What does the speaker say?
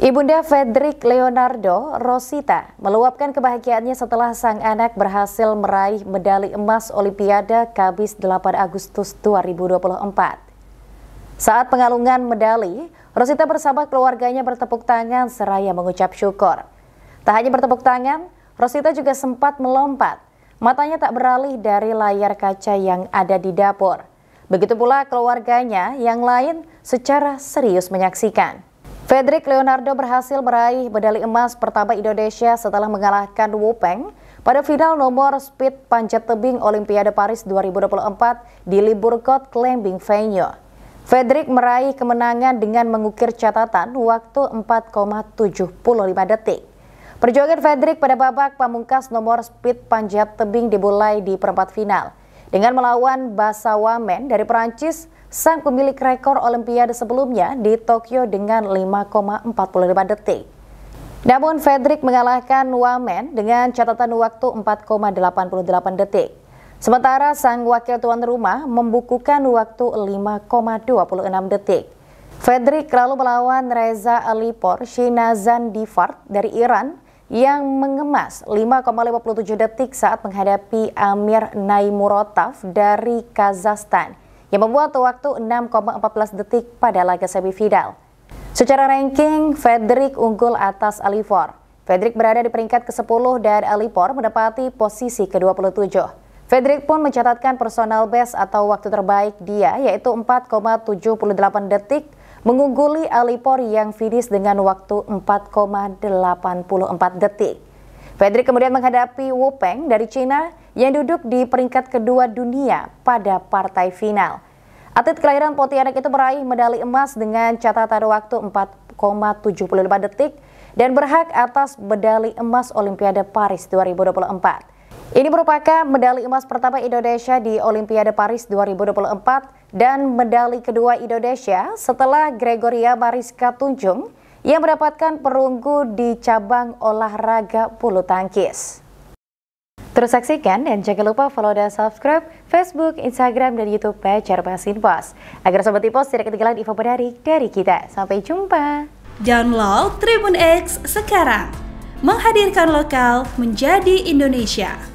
Ibunda Frederick Leonardo Rosita meluapkan kebahagiaannya setelah sang anak berhasil meraih medali emas Olimpiade Kabis 8 Agustus 2024. Saat pengalungan medali, Rosita bersama keluarganya bertepuk tangan seraya mengucap syukur. Tak hanya bertepuk tangan, Rosita juga sempat melompat. Matanya tak beralih dari layar kaca yang ada di dapur. Begitu pula keluarganya yang lain secara serius menyaksikan. Fedrik Leonardo berhasil meraih medali emas pertama Indonesia setelah mengalahkan Wu Peng pada final nomor speed panjat tebing Olimpiade Paris 2024 di Liburkot Climbing Venue. Fedrik meraih kemenangan dengan mengukir catatan waktu 4,75 detik. Perjuangan Fedrik pada babak pamungkas nomor speed panjat tebing dimulai di perempat final. Dengan melawan Basawamen dari Perancis, sang pemilik rekor Olimpiade sebelumnya di Tokyo dengan 5,45 detik. Namun Fedrik mengalahkan Wamen dengan catatan waktu 4,88 detik. Sementara sang wakil tuan rumah membukukan waktu 5,26 detik. Fedrik lalu melawan Reza Alipor Shinazan Divart dari Iran yang mengemas 5,57 detik saat menghadapi Amir Naimurotov dari Kazakhstan yang membuat waktu 6,14 detik pada laga semifinal. Secara ranking, Fedrik unggul atas Alifor. Fedrik berada di peringkat ke-10 dan Alifor mendapati posisi ke-27. Fedrik pun mencatatkan personal best atau waktu terbaik dia yaitu 4,78 detik mengungguli Alipor yang finish dengan waktu 4,84 detik. Fedri kemudian menghadapi Wu Peng dari China yang duduk di peringkat kedua dunia pada partai final. Atlet kelahiran Pontianak itu meraih medali emas dengan catatan waktu 4,75 detik dan berhak atas medali emas Olimpiade Paris 2024. Ini merupakan medali emas pertama Indonesia di Olimpiade Paris 2024 dan medali kedua Indonesia setelah Gregoria Mariska Tunjung yang mendapatkan perunggu di cabang olahraga bulu tangkis. Terus saksikan dan jangan lupa follow dan subscribe Facebook, Instagram, dan Youtube page Cermas Pos. Agar Sobat Infos tidak ketinggalan info menarik dari kita. Sampai jumpa. Download Tribun X sekarang. Menghadirkan lokal menjadi Indonesia.